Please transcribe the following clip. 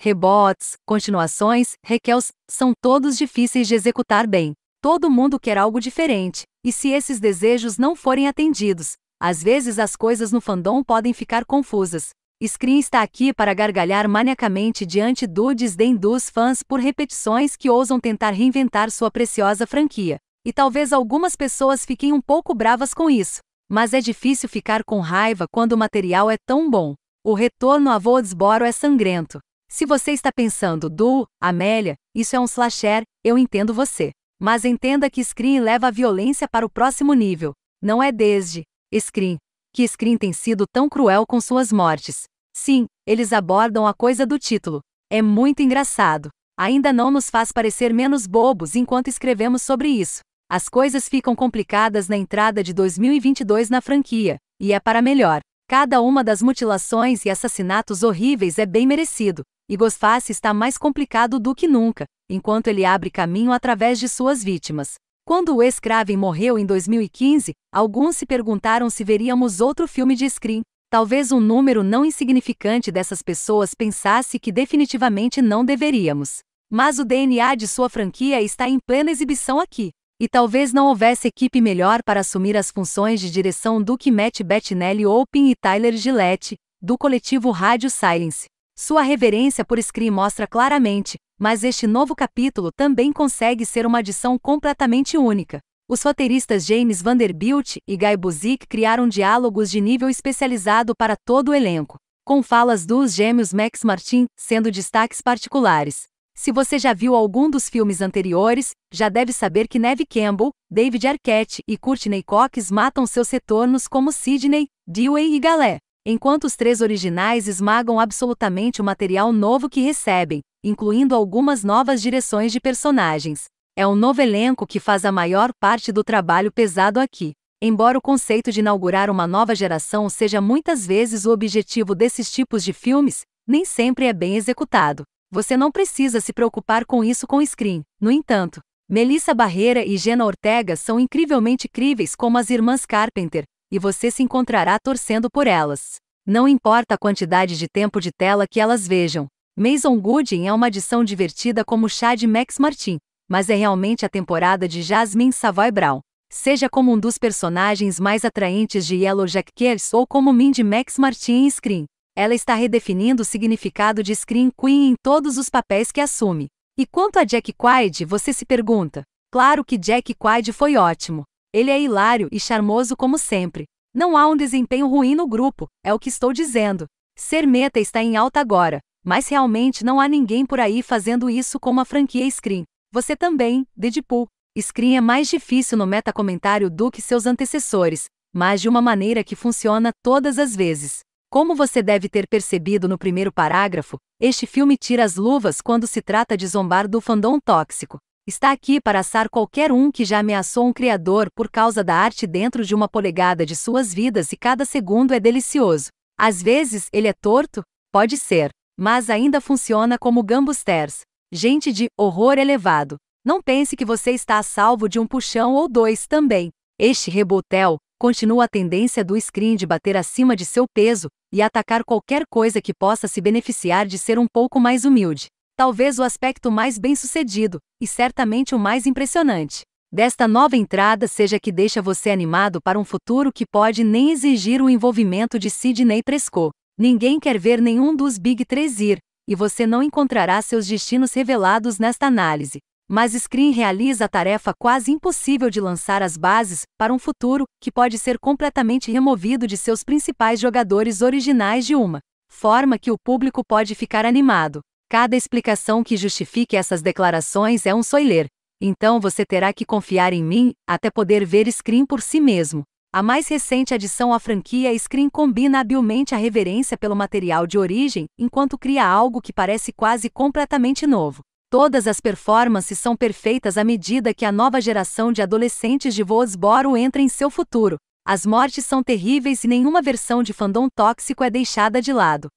rebots, continuações, requels, são todos difíceis de executar bem. Todo mundo quer algo diferente, e se esses desejos não forem atendidos, às vezes as coisas no fandom podem ficar confusas. Screen está aqui para gargalhar maniacamente diante do desdém dos fãs por repetições que ousam tentar reinventar sua preciosa franquia. E talvez algumas pessoas fiquem um pouco bravas com isso, mas é difícil ficar com raiva quando o material é tão bom. O retorno a Voldsboro é sangrento. Se você está pensando, Du, Amélia, isso é um slasher, eu entendo você. Mas entenda que Screen leva a violência para o próximo nível. Não é desde Screen que Screen tem sido tão cruel com suas mortes. Sim, eles abordam a coisa do título. É muito engraçado. Ainda não nos faz parecer menos bobos enquanto escrevemos sobre isso. As coisas ficam complicadas na entrada de 2022 na franquia, e é para melhor. Cada uma das mutilações e assassinatos horríveis é bem merecido, e Gosface está mais complicado do que nunca, enquanto ele abre caminho através de suas vítimas. Quando o escravo morreu em 2015, alguns se perguntaram se veríamos outro filme de Scream. Talvez um número não insignificante dessas pessoas pensasse que definitivamente não deveríamos. Mas o DNA de sua franquia está em plena exibição aqui. E talvez não houvesse equipe melhor para assumir as funções de direção do que Matt Bettinelli Open e Tyler Gillette, do coletivo Rádio Silence. Sua reverência por Scream mostra claramente, mas este novo capítulo também consegue ser uma adição completamente única. Os roteiristas James Vanderbilt e Guy Buzik criaram diálogos de nível especializado para todo o elenco, com falas dos gêmeos Max Martin sendo destaques particulares. Se você já viu algum dos filmes anteriores, já deve saber que Neve Campbell, David Arquette e Courtney Cox matam seus retornos como Sidney, Dewey e Galé, enquanto os três originais esmagam absolutamente o material novo que recebem, incluindo algumas novas direções de personagens. É um novo elenco que faz a maior parte do trabalho pesado aqui. Embora o conceito de inaugurar uma nova geração seja muitas vezes o objetivo desses tipos de filmes, nem sempre é bem executado. Você não precisa se preocupar com isso com Screen. No entanto, Melissa Barreira e Jenna Ortega são incrivelmente críveis como as irmãs Carpenter, e você se encontrará torcendo por elas. Não importa a quantidade de tempo de tela que elas vejam. Mason Gooding é uma adição divertida como chá de Max Martin, mas é realmente a temporada de Jasmine Savoy Brown. Seja como um dos personagens mais atraentes de Yellow Jackets ou como Mindy Max Martin em Screen. Ela está redefinindo o significado de Scream Queen em todos os papéis que assume. E quanto a Jack Quaid, você se pergunta? Claro que Jack Quaid foi ótimo. Ele é hilário e charmoso como sempre. Não há um desempenho ruim no grupo, é o que estou dizendo. Ser Meta está em alta agora, mas realmente não há ninguém por aí fazendo isso como a franquia Scream. Você também, Deadpool. Scream é mais difícil no Meta comentário do que seus antecessores, mas de uma maneira que funciona todas as vezes. Como você deve ter percebido no primeiro parágrafo, este filme tira as luvas quando se trata de zombar do fandom tóxico. Está aqui para assar qualquer um que já ameaçou um criador por causa da arte dentro de uma polegada de suas vidas e cada segundo é delicioso. Às vezes ele é torto, pode ser, mas ainda funciona como gambusters. Gente de horror elevado. Não pense que você está a salvo de um puxão ou dois também. Este rebotel, continua a tendência do screen de bater acima de seu peso e atacar qualquer coisa que possa se beneficiar de ser um pouco mais humilde. Talvez o aspecto mais bem-sucedido, e certamente o mais impressionante, desta nova entrada seja que deixa você animado para um futuro que pode nem exigir o envolvimento de Sidney Prescott. Ninguém quer ver nenhum dos Big Três ir, e você não encontrará seus destinos revelados nesta análise. Mas Screen realiza a tarefa quase impossível de lançar as bases para um futuro que pode ser completamente removido de seus principais jogadores originais de uma forma que o público pode ficar animado. Cada explicação que justifique essas declarações é um soiler. Então você terá que confiar em mim até poder ver Scream por si mesmo. A mais recente adição à franquia Scream combina habilmente a reverência pelo material de origem enquanto cria algo que parece quase completamente novo. Todas as performances são perfeitas à medida que a nova geração de adolescentes de Voosboro entra em seu futuro. As mortes são terríveis e nenhuma versão de fandom tóxico é deixada de lado.